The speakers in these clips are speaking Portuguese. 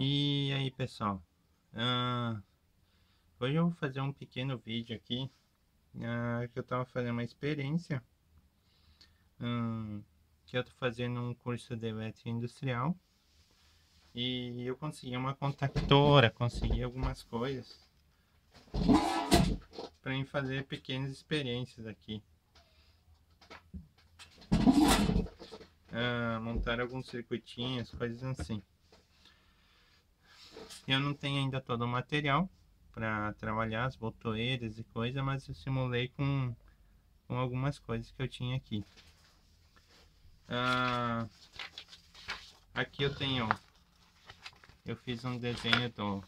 E aí pessoal, uh, hoje eu vou fazer um pequeno vídeo aqui uh, que eu estava fazendo uma experiência ah, que eu estou fazendo um curso de elétrica industrial e eu consegui uma contactora, consegui algumas coisas para mim fazer pequenas experiências aqui. Uh, montar alguns circuitinhos, coisas assim. Eu não tenho ainda todo o material para trabalhar, as botoeiras e coisa, mas eu simulei com, com algumas coisas que eu tinha aqui. Ah, aqui eu tenho, eu fiz um desenho do,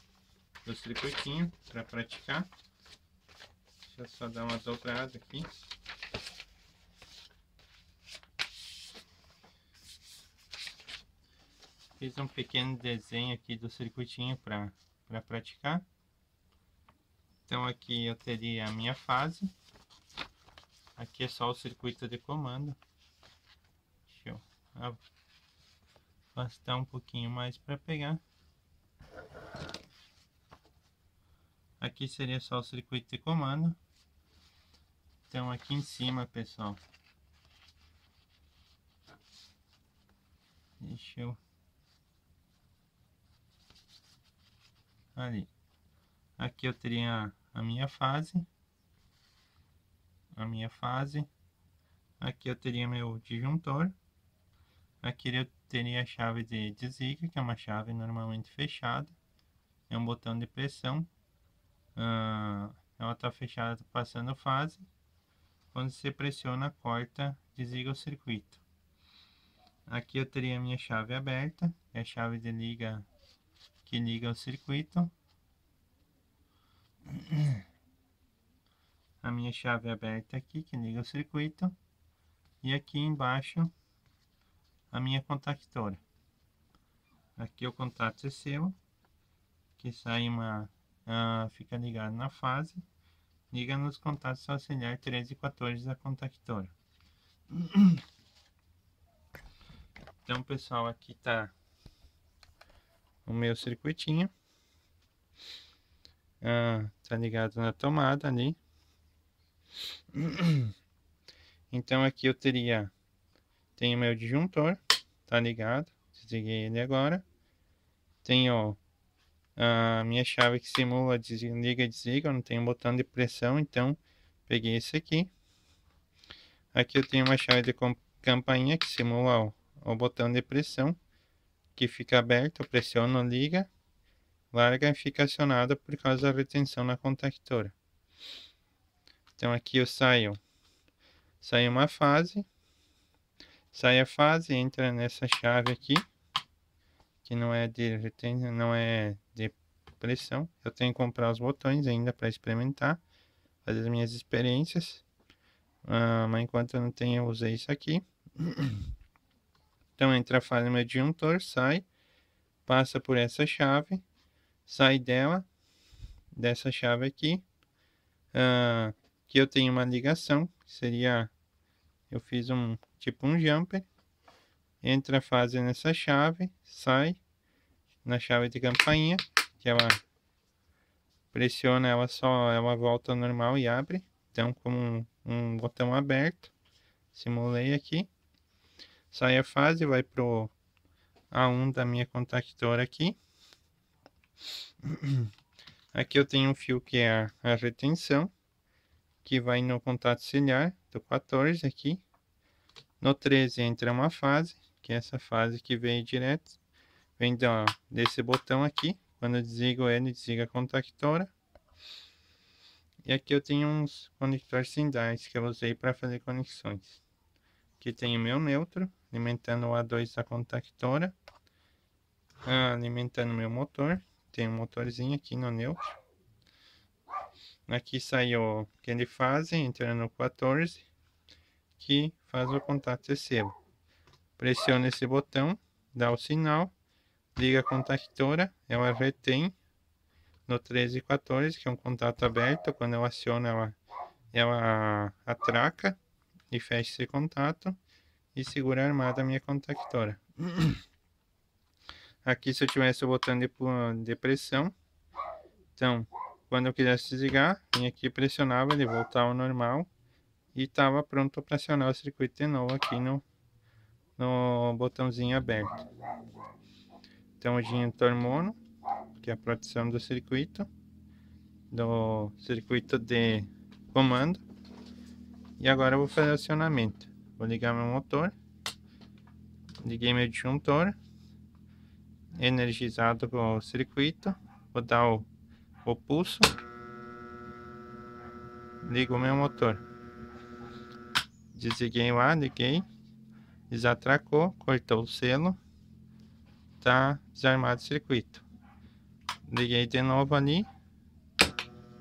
do circuitinho para praticar. Deixa eu só dar uma dobrada aqui. Fiz um pequeno desenho aqui do circuitinho para pra praticar. Então aqui eu teria a minha fase. Aqui é só o circuito de comando. Deixa eu afastar um pouquinho mais para pegar. Aqui seria só o circuito de comando. Então aqui em cima, pessoal. Deixa eu ali. Aqui eu teria a minha fase, a minha fase. Aqui eu teria meu disjuntor. Aqui eu teria a chave de, desliga que é uma chave normalmente fechada. É um botão de pressão. Ah, ela está fechada passando fase. Quando você pressiona, corta, desliga o circuito. Aqui eu teria a minha chave aberta, é a chave de liga que liga o circuito. A minha chave é aberta aqui que liga o circuito. E aqui embaixo a minha contactora. Aqui o contato é seu, que sai uma, ah, fica ligado na fase. Liga nos contatos auxiliar 13 e 14 da contactora. Então pessoal, aqui está o meu circuitinho. Ah, tá ligado na tomada ali. Então aqui eu teria, tem o meu disjuntor, tá ligado? Desliguei ele agora. Tenho a ah, minha chave que simula desliga e desliga, eu não tenho botão de pressão, então peguei esse aqui. Aqui eu tenho uma chave de campainha que simula o, o botão de pressão que fica aberto, pressiona, liga, larga e fica acionada por causa da retenção na contactora. Então aqui eu saio, sai uma fase, sai a fase, entra nessa chave aqui, que não é de retenção, não é de pressão. Eu tenho que comprar os botões ainda para experimentar, fazer as minhas experiências. Ah, mas enquanto eu não tenho, eu usei isso aqui. Então entra a de no adjuntor, sai, passa por essa chave, sai dela, dessa chave aqui, uh, que eu tenho uma ligação, seria, eu fiz um tipo um jumper, entra a fase nessa chave, sai na chave de campainha, que ela pressiona ela só, ela volta normal e abre, então como um, um botão aberto, simulei aqui sai a fase, vai pro A1 da minha contactora aqui. Aqui eu tenho um fio que é a, a retenção, que vai no contato ciliar do 14 aqui. No 13 entra uma fase, que é essa fase que vem direto, vem da, desse botão aqui. Quando eu desligo ele, desliga a contactora. E aqui eu tenho uns conectores sindais que eu usei para fazer conexões. Aqui tem o meu neutro, alimentando o A2 da contactora, ah, alimentando meu motor, tem um motorzinho aqui no neutro. Aqui saiu que ele faz, entrando no 14, que faz o contato recebo, Pressiona esse botão, dá o sinal, liga a contactora, ela é retém no 13 e 14, que é um contato aberto, quando eu aciono ela, ela atraca e fecha esse contato e segurar armada a minha contactora. Aqui se eu tivesse o botão de, pressão, então quando eu quisesse desligar, vinha aqui pressionava, ele voltava ao normal e estava pronto para acionar o circuito de novo aqui no, no botãozinho aberto. Então o genitor mono, que é a proteção do circuito, do circuito de comando. E agora eu vou fazer o acionamento. Vou ligar meu motor. Liguei meu disjuntor. Energizado o circuito. Vou dar o, o pulso. Ligo meu motor. Desliguei o ar, liguei. Desatracou, cortou o selo. Tá desarmado o circuito. Liguei de novo ali.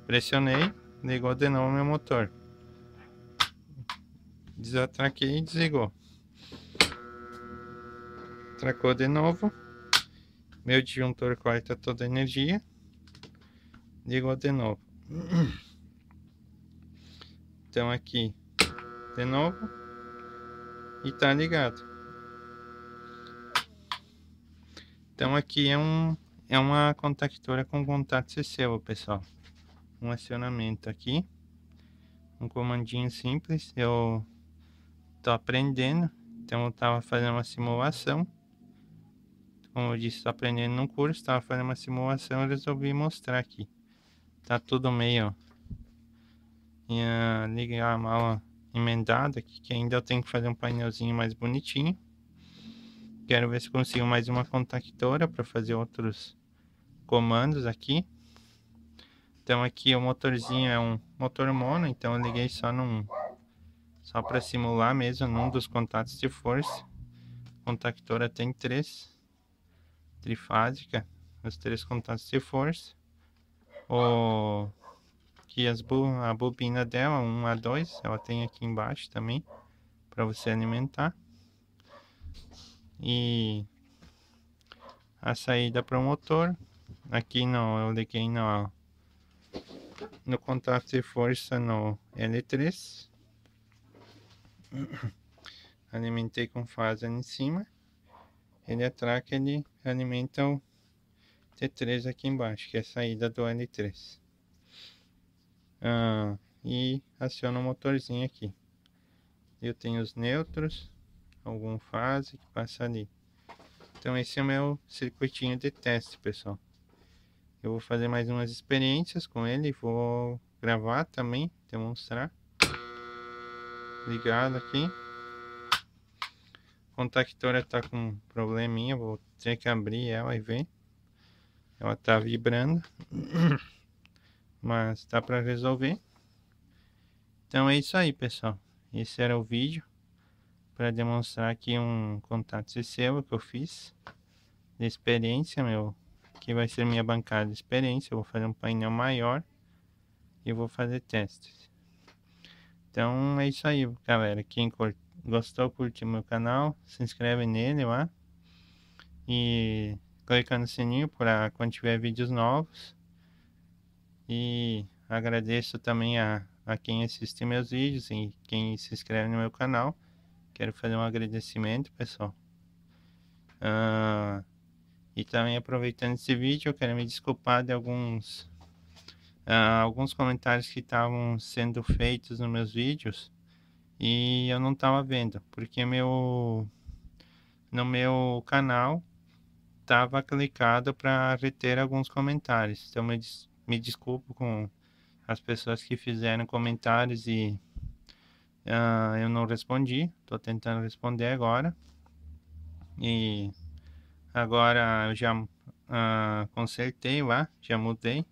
Pressionei, ligou de novo meu motor. Desatraquei e desligou. Tracou de novo. Meu disjuntor corta toda a energia. Ligou de novo. Então aqui, de novo. E tá ligado. Então aqui é um é uma contactora com contato CCL, pessoal. Um acionamento aqui. Um comandinho simples. Eu estou aprendendo. Então eu estava fazendo uma simulação. Como eu disse, estou aprendendo num curso, estava fazendo uma simulação e resolvi mostrar aqui. Tá tudo meio minha ligar a mala emendada aqui, que ainda eu tenho que fazer um painelzinho mais bonitinho. Quero ver se consigo mais uma contactora para fazer outros comandos aqui. Então aqui o motorzinho é um motor mono, então eu liguei só num só para simular mesmo, num dos contatos de força. Contactora tem três. Trifásica, os três contatos de força. O que as bu a bobina dela, um a 2, ela tem aqui embaixo também para você alimentar. E a saída para o motor. Aqui não, eu liguei não. no contato de força no L3 alimentei com fase em cima, ele atraca, é ele alimenta o T3 aqui embaixo, que é a saída do L3. Ah, e aciona o motorzinho aqui. Eu tenho os neutros, algum fase que passa ali. Então esse é o meu circuitinho de teste, pessoal. Eu vou fazer mais umas experiências com ele, vou gravar também, demonstrar ligado aqui. A contactora tá com um probleminha, vou ter que abrir ela e ver. Ela tá vibrando, mas tá para resolver. Então é isso aí, pessoal. Esse era o vídeo para demonstrar aqui um contato Cicelo que eu fiz de experiência, meu. Que vai ser minha bancada de experiência. Eu vou fazer um painel maior e vou fazer testes. Então é isso aí, galera. Quem gostou, curte meu canal, se inscreve nele lá. E clica no sininho para quando tiver vídeos novos. E agradeço também a, a quem assiste meus vídeos e quem se inscreve no meu canal. Quero fazer um agradecimento, pessoal. Ah, e também aproveitando esse vídeo, eu quero me desculpar de alguns uh, alguns comentários que estavam sendo feitos nos meus vídeos e eu não estava vendo, porque meu no meu canal estava clicado para reter alguns comentários. Então me, des me desculpo com as pessoas que fizeram comentários e uh, eu não respondi. Estou tentando responder agora. E agora eu já uh, consertei lá, já mudei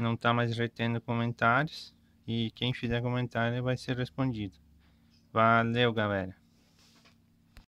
não está mais retendo comentários e quem fizer comentário vai ser respondido. Valeu, galera!